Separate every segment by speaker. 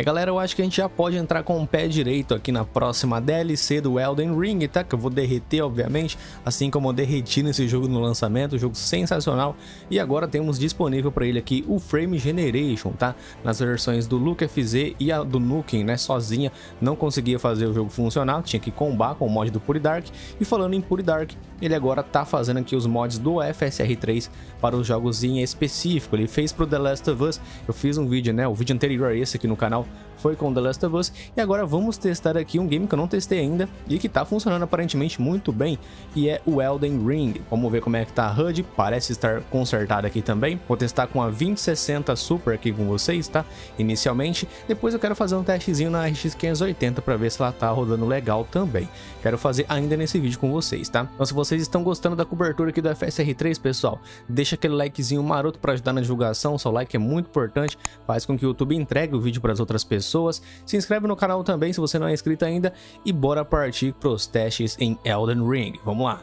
Speaker 1: É galera, eu acho que a gente já pode entrar com o pé direito aqui na próxima DLC do Elden Ring, tá? Que eu vou derreter, obviamente, assim como eu derreti nesse jogo no lançamento, um jogo sensacional. E agora temos disponível para ele aqui o Frame Generation, tá? Nas versões do Luke FZ e a do Nukin né? Sozinha não conseguia fazer o jogo funcionar, tinha que combar com o mod do Pure Dark. E falando em Pure Dark, ele agora tá fazendo aqui os mods do FSR3 para os jogos em específico. Ele fez pro The Last of Us, eu fiz um vídeo, né? O vídeo anterior a esse aqui no canal, foi com The Last of Us, e agora vamos testar aqui um game que eu não testei ainda e que tá funcionando aparentemente muito bem, e é o Elden Ring. Vamos ver como é que tá a HUD, parece estar consertada aqui também. Vou testar com a 2060 Super aqui com vocês, tá? Inicialmente, depois eu quero fazer um testezinho na RX 580 para ver se ela tá rodando legal também. Quero fazer ainda nesse vídeo com vocês, tá? Então se vocês estão gostando da cobertura aqui do FSR3, pessoal, deixa aquele likezinho maroto para ajudar na divulgação, seu like é muito importante, faz com que o YouTube entregue o vídeo para as outras outras pessoas. Se inscreve no canal também se você não é inscrito ainda e bora partir pros testes em Elden Ring. Vamos lá!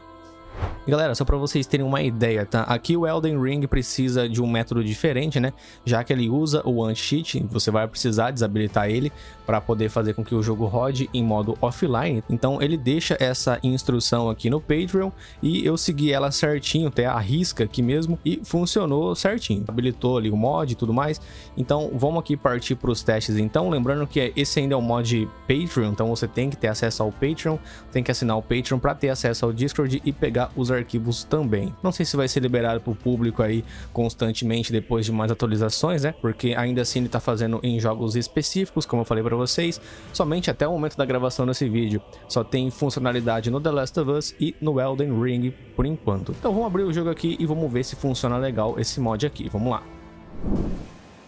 Speaker 1: Galera, só para vocês terem uma ideia, tá? Aqui o Elden Ring precisa de um método diferente, né? Já que ele usa o anti-cheat, você vai precisar desabilitar ele para poder fazer com que o jogo rode em modo offline. Então ele deixa essa instrução aqui no Patreon e eu segui ela certinho, até a risca aqui mesmo, e funcionou certinho. Habilitou ali o mod e tudo mais. Então vamos aqui partir para os testes então. Lembrando que esse ainda é o mod Patreon, então você tem que ter acesso ao Patreon, tem que assinar o Patreon para ter acesso ao Discord e pegar liberar os arquivos também. Não sei se vai ser liberado para o público aí constantemente depois de mais atualizações, né? Porque ainda assim ele está fazendo em jogos específicos, como eu falei para vocês, somente até o momento da gravação desse vídeo. Só tem funcionalidade no The Last of Us e no Elden Ring por enquanto. Então vamos abrir o jogo aqui e vamos ver se funciona legal esse mod aqui. Vamos lá.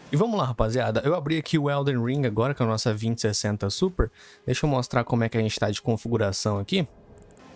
Speaker 1: E vamos lá, rapaziada. Eu abri aqui o Elden Ring agora com é a nossa 2060 Super. Deixa eu mostrar como é que a gente está de configuração aqui.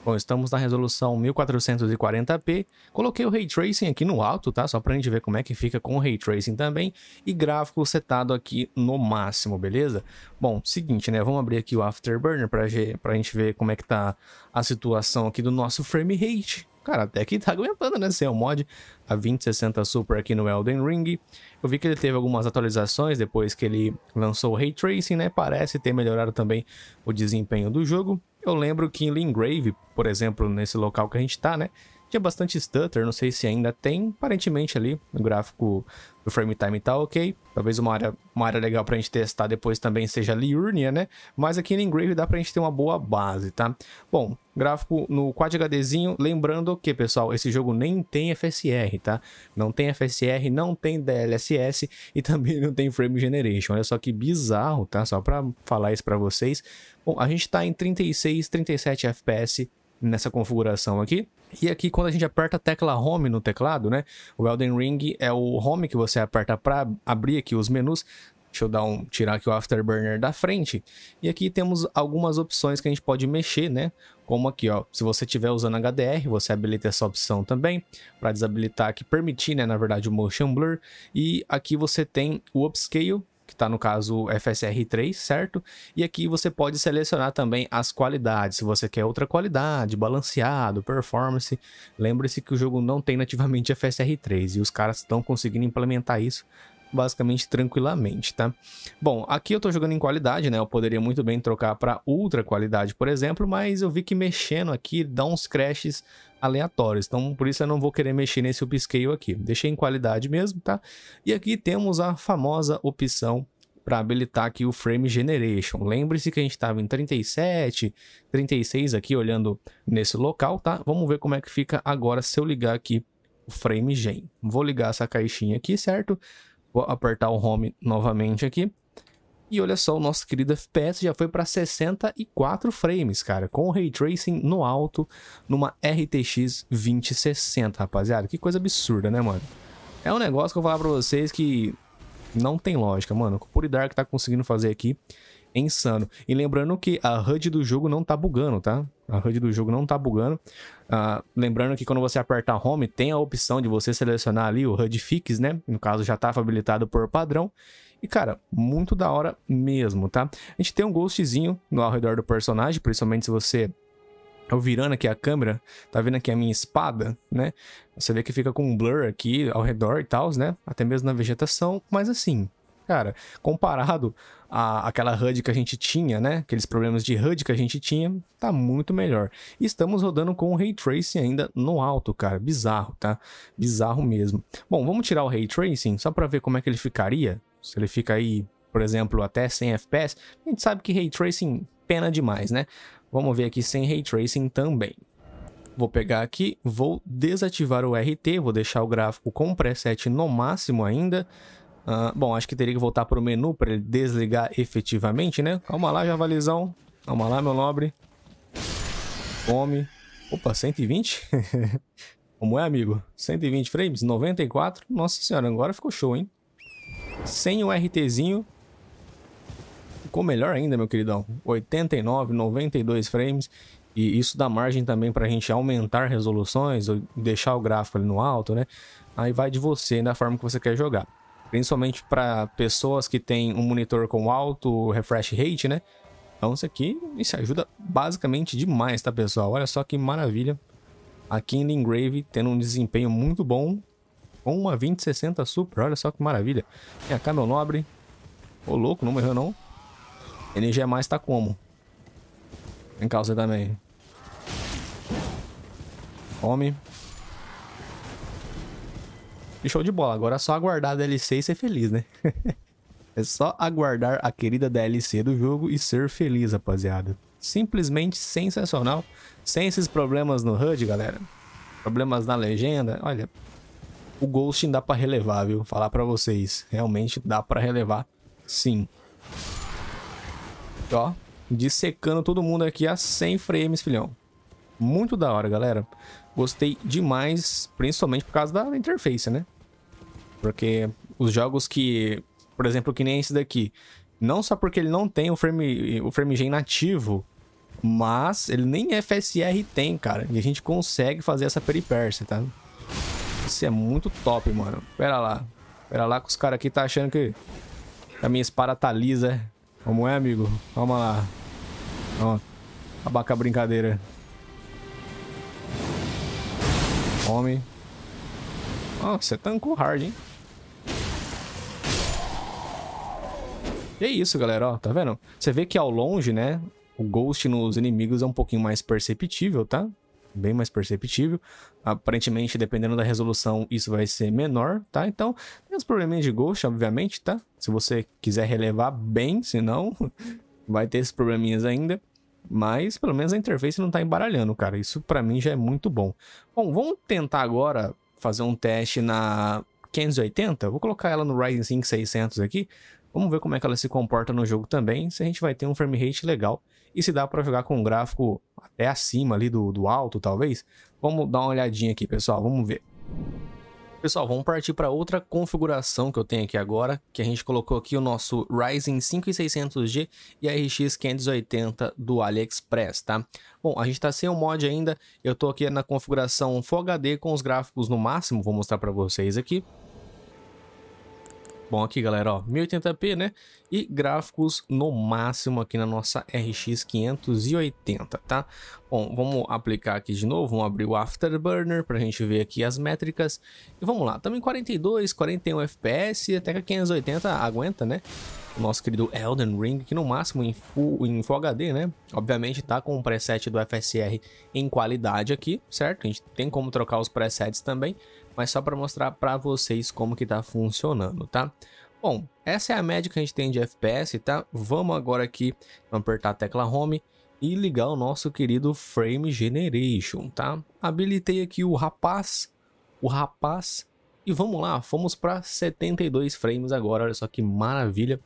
Speaker 1: Bom, estamos na resolução 1440p, coloquei o Ray Tracing aqui no alto, tá? Só pra gente ver como é que fica com o Ray Tracing também, e gráfico setado aqui no máximo, beleza? Bom, seguinte, né? Vamos abrir aqui o Afterburner pra, pra gente ver como é que tá a situação aqui do nosso frame rate. Cara, até que tá aguentando, né? Sem o mod, tá a 2060 Super aqui no Elden Ring. Eu vi que ele teve algumas atualizações depois que ele lançou o Ray Tracing, né? Parece ter melhorado também o desempenho do jogo. Eu lembro que em Lingrave, por exemplo, nesse local que a gente tá, né? Tinha bastante stutter, não sei se ainda tem. Aparentemente ali, no gráfico do frame time tá ok. Talvez uma área, uma área legal pra gente testar depois também seja Liurnia, né? Mas aqui em Lingrave dá pra gente ter uma boa base, tá? Bom, gráfico no Quad HDzinho. Lembrando que, pessoal, esse jogo nem tem FSR, tá? Não tem FSR, não tem DLSS e também não tem Frame Generation. Olha só que bizarro, tá? Só pra falar isso pra vocês. Bom, a gente tá em 36, 37 FPS nessa configuração aqui. E aqui quando a gente aperta a tecla Home no teclado, né? O Elden Ring é o Home que você aperta para abrir aqui os menus. Deixa eu dar um, tirar aqui o Afterburner da frente. E aqui temos algumas opções que a gente pode mexer, né? Como aqui, ó. Se você estiver usando HDR, você habilita essa opção também. Para desabilitar aqui, permitir, né? Na verdade, o Motion Blur. E aqui você tem o Upscale, que está no caso FSR3, certo? E aqui você pode selecionar também as qualidades, se você quer outra qualidade, balanceado, performance. Lembre-se que o jogo não tem nativamente FSR3 e os caras estão conseguindo implementar isso basicamente tranquilamente, tá? Bom, aqui eu tô jogando em qualidade, né? Eu poderia muito bem trocar para ultra qualidade, por exemplo, mas eu vi que mexendo aqui dá uns crashes aleatórios, então por isso eu não vou querer mexer nesse upscale aqui. Deixei em qualidade mesmo, tá? E aqui temos a famosa opção para habilitar aqui o Frame Generation. Lembre-se que a gente estava em 37, 36 aqui, olhando nesse local, tá? Vamos ver como é que fica agora se eu ligar aqui o Frame Gen. Vou ligar essa caixinha aqui, certo? Vou apertar o home novamente aqui. E olha só, o nosso querido FPS já foi para 64 frames, cara, com o Ray Tracing no alto, numa RTX 2060, rapaziada. Que coisa absurda, né, mano? É um negócio que eu vou falar para vocês que não tem lógica, mano. O Puri Dark tá conseguindo fazer aqui insano. E lembrando que a HUD do jogo não tá bugando, tá? A HUD do jogo não tá bugando. Ah, lembrando que quando você apertar Home, tem a opção de você selecionar ali o HUD Fix, né? No caso, já tava tá habilitado por padrão. E, cara, muito da hora mesmo, tá? A gente tem um ghostzinho no ao redor do personagem, principalmente se você eu tá virando aqui a câmera, tá vendo aqui a minha espada, né? Você vê que fica com um blur aqui ao redor e tal, né? Até mesmo na vegetação, mas assim, cara, comparado a, aquela HUD que a gente tinha, né? Aqueles problemas de HUD que a gente tinha, tá muito melhor. E estamos rodando com o Ray Tracing ainda no alto, cara. Bizarro, tá? Bizarro mesmo. Bom, vamos tirar o Ray Tracing só para ver como é que ele ficaria. Se ele fica aí, por exemplo, até 100 FPS. A gente sabe que Ray Tracing pena demais, né? Vamos ver aqui sem Ray Tracing também. Vou pegar aqui, vou desativar o RT, vou deixar o gráfico com o preset no máximo ainda. Uh, bom, acho que teria que voltar pro menu para ele desligar efetivamente, né? Calma lá, javalizão. Calma lá, meu nobre. Come. Opa, 120? Como é, amigo? 120 frames? 94? Nossa senhora, agora ficou show, hein? Sem o RTzinho. Ficou melhor ainda, meu queridão. 89, 92 frames. E isso dá margem também para a gente aumentar resoluções ou deixar o gráfico ali no alto, né? Aí vai de você, da forma que você quer jogar. Principalmente para pessoas que têm um monitor com alto refresh rate, né? Então isso aqui isso ajuda basicamente demais, tá pessoal? Olha só que maravilha. Aqui em Engrave tendo um desempenho muito bom. Com uma 2060 Super, olha só que maravilha. Vem cá, meu nobre. Ô louco, não morreu não. Energia mais tá como? Vem cá, você também. Homem. E show de bola, agora é só aguardar a DLC e ser feliz, né? é só aguardar a querida DLC do jogo e ser feliz, rapaziada. Simplesmente sensacional. Sem esses problemas no HUD, galera. Problemas na legenda. Olha, o Ghosting dá pra relevar, viu? Falar pra vocês. Realmente dá pra relevar, sim. Ó, dissecando todo mundo aqui a 100 frames, filhão. Muito da hora, galera. Gostei demais, principalmente por causa da interface, né? Porque os jogos que, por exemplo, que nem esse daqui, não só porque ele não tem o frame, o frame gen nativo, mas ele nem FSR tem, cara. E a gente consegue fazer essa peripércia, tá? Isso é muito top, mano. Pera lá. Pera lá que os caras aqui tá achando que a minha espada tá lisa. É? Como é, amigo? Vamos lá. Ó, abaca a brincadeira. Homem. Ó, você tancou hard, hein? E é isso, galera, ó, tá vendo? Você vê que ao longe, né, o Ghost nos inimigos é um pouquinho mais perceptível, tá? Bem mais perceptível. Aparentemente, dependendo da resolução, isso vai ser menor, tá? Então, tem os probleminhas de Ghost, obviamente, tá? Se você quiser relevar bem, senão vai ter esses probleminhas ainda. Mas, pelo menos, a interface não tá embaralhando, cara. Isso, para mim, já é muito bom. Bom, vamos tentar agora fazer um teste na 580. Vou colocar ela no Ryzen 5 600 aqui Vamos ver como é que ela se comporta no jogo também, se a gente vai ter um frame rate legal e se dá para jogar com um gráfico até acima ali do, do alto, talvez. Vamos dar uma olhadinha aqui, pessoal, vamos ver. Pessoal, vamos partir para outra configuração que eu tenho aqui agora, que a gente colocou aqui o nosso Ryzen 5600G e a RX 580 do AliExpress, tá? Bom, a gente está sem o mod ainda, eu estou aqui na configuração Full HD com os gráficos no máximo, vou mostrar para vocês aqui. Bom, aqui galera, ó, 1080p, né? E gráficos no máximo aqui na nossa RX 580, tá? Bom, vamos aplicar aqui de novo, vamos abrir o Afterburner para a gente ver aqui as métricas. E vamos lá, estamos em 42, 41 FPS, até que a 580 aguenta, né? o nosso querido Elden Ring, que no máximo em Full, em Full HD, né? Obviamente tá com o preset do FSR em qualidade aqui, certo? A gente tem como trocar os presets também, mas só para mostrar para vocês como que tá funcionando, tá? Bom, essa é a média que a gente tem de FPS, tá? Vamos agora aqui, vamos apertar a tecla Home e ligar o nosso querido Frame Generation, tá? Habilitei aqui o rapaz, o rapaz e vamos lá, fomos para 72 frames agora, olha só que maravilha.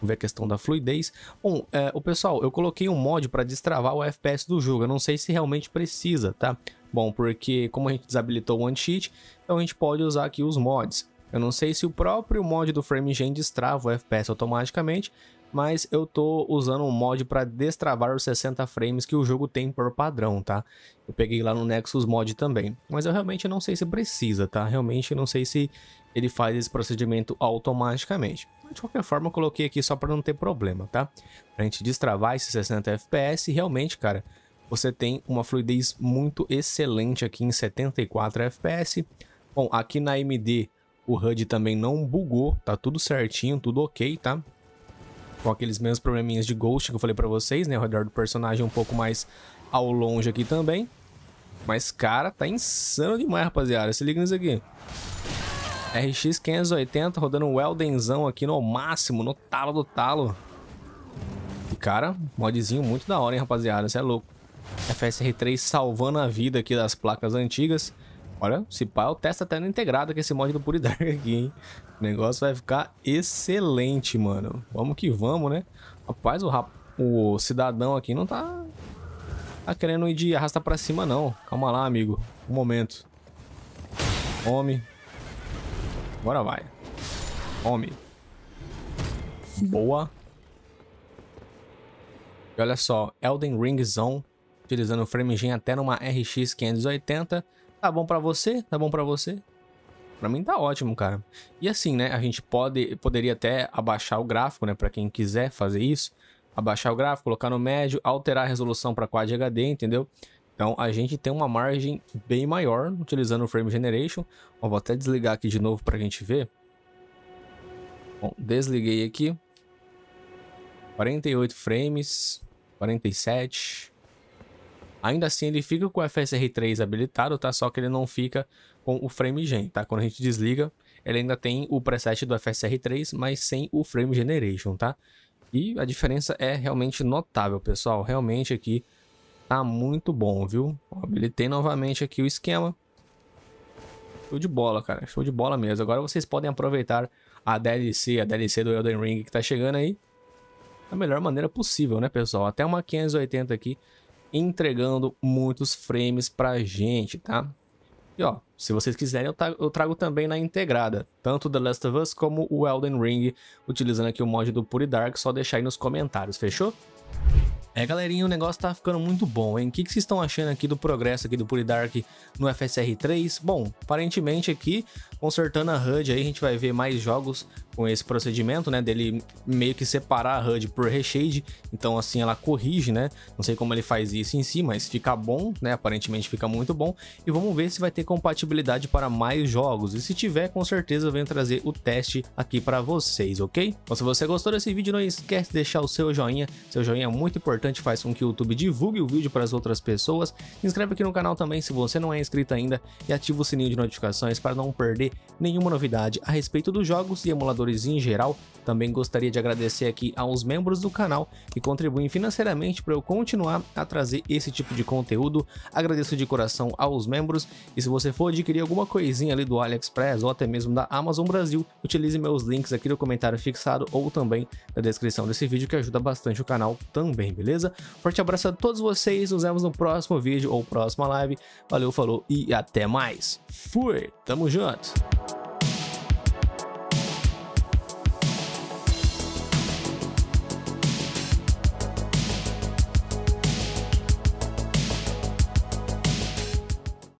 Speaker 1: Vamos ver a questão da fluidez. Bom, é, o pessoal, eu coloquei um mod para destravar o FPS do jogo, eu não sei se realmente precisa, tá? Bom, porque como a gente desabilitou o anti-cheat, então a gente pode usar aqui os mods. Eu não sei se o próprio mod do Frame Gen destrava o FPS automaticamente, mas eu tô usando um mod para destravar os 60 frames que o jogo tem por padrão, tá? Eu peguei lá no Nexus Mod também, mas eu realmente não sei se precisa, tá? Realmente não sei se ele faz esse procedimento automaticamente. De qualquer forma, eu coloquei aqui só para não ter problema, tá? Pra gente destravar esses 60 FPS, realmente, cara, você tem uma fluidez muito excelente aqui em 74 FPS. Bom, aqui na AMD o HUD também não bugou, tá tudo certinho, tudo ok, tá? com aqueles mesmos probleminhas de ghost que eu falei para vocês, né? Ao redor do personagem um pouco mais ao longe aqui também. Mas, cara, tá insano demais, rapaziada. Se liga nisso aqui. RX 580 rodando um Weldenzão aqui no máximo, no talo do talo. E, cara, modzinho muito da hora, hein, rapaziada. Você é louco. FSR3 salvando a vida aqui das placas antigas. Olha, se pá, eu testo até no integrado com esse mod do Puridark aqui, hein? O negócio vai ficar excelente, mano. Vamos que vamos, né? Rapaz, o, rap... o cidadão aqui não tá... tá querendo ir de arrasta pra cima, não. Calma lá, amigo. Um momento. Homem. Agora vai. Homem. Boa. E olha só, Elden Ring Zone, utilizando o Framegen até numa RX 580 Tá bom para você? Tá bom para você? Pra mim tá ótimo, cara. E assim, né, a gente pode, poderia até abaixar o gráfico, né, pra quem quiser fazer isso. Abaixar o gráfico, colocar no médio, alterar a resolução pra Quad HD, entendeu? Então a gente tem uma margem bem maior utilizando o Frame Generation. vou até desligar aqui de novo pra gente ver. Bom, desliguei aqui. 48 frames, 47... Ainda assim, ele fica com o FSR3 habilitado, tá? Só que ele não fica com o frame gen, tá? Quando a gente desliga, ele ainda tem o preset do FSR3, mas sem o frame generation, tá? E a diferença é realmente notável, pessoal. Realmente aqui tá muito bom, viu? Habilitei novamente aqui o esquema. Show de bola, cara. Show de bola mesmo. Agora vocês podem aproveitar a DLC, a DLC do Elden Ring que tá chegando aí da melhor maneira possível, né, pessoal? Até uma 580 aqui entregando muitos frames pra gente, tá? E ó, se vocês quiserem, eu trago, eu trago também na integrada, tanto The Last of Us como o Elden Ring, utilizando aqui o mod do Pure Dark, só deixar aí nos comentários, fechou? É, galerinha, o negócio tá ficando muito bom, hein? O que, que vocês estão achando aqui do progresso aqui do Pure Dark no FSR3? Bom, aparentemente aqui Consertando a HUD aí, a gente vai ver mais jogos com esse procedimento, né? Dele meio que separar a HUD por reshade. Então, assim, ela corrige, né? Não sei como ele faz isso em si, mas fica bom, né? Aparentemente fica muito bom. E vamos ver se vai ter compatibilidade para mais jogos. E se tiver, com certeza eu venho trazer o teste aqui para vocês, ok? Então, se você gostou desse vídeo, não esquece de deixar o seu joinha. Seu joinha é muito importante, faz com que o YouTube divulgue o vídeo para as outras pessoas. Se inscreve aqui no canal também se você não é inscrito ainda e ativa o sininho de notificações para não perder nenhuma novidade a respeito dos jogos e emuladores em geral. Também gostaria de agradecer aqui aos membros do canal que contribuem financeiramente para eu continuar a trazer esse tipo de conteúdo. Agradeço de coração aos membros e se você for adquirir alguma coisinha ali do AliExpress ou até mesmo da Amazon Brasil, utilize meus links aqui no comentário fixado ou também na descrição desse vídeo que ajuda bastante o canal também, beleza? Forte abraço a todos vocês, nos vemos no próximo vídeo ou próxima live. Valeu, falou e até mais. Fui! Tamo junto.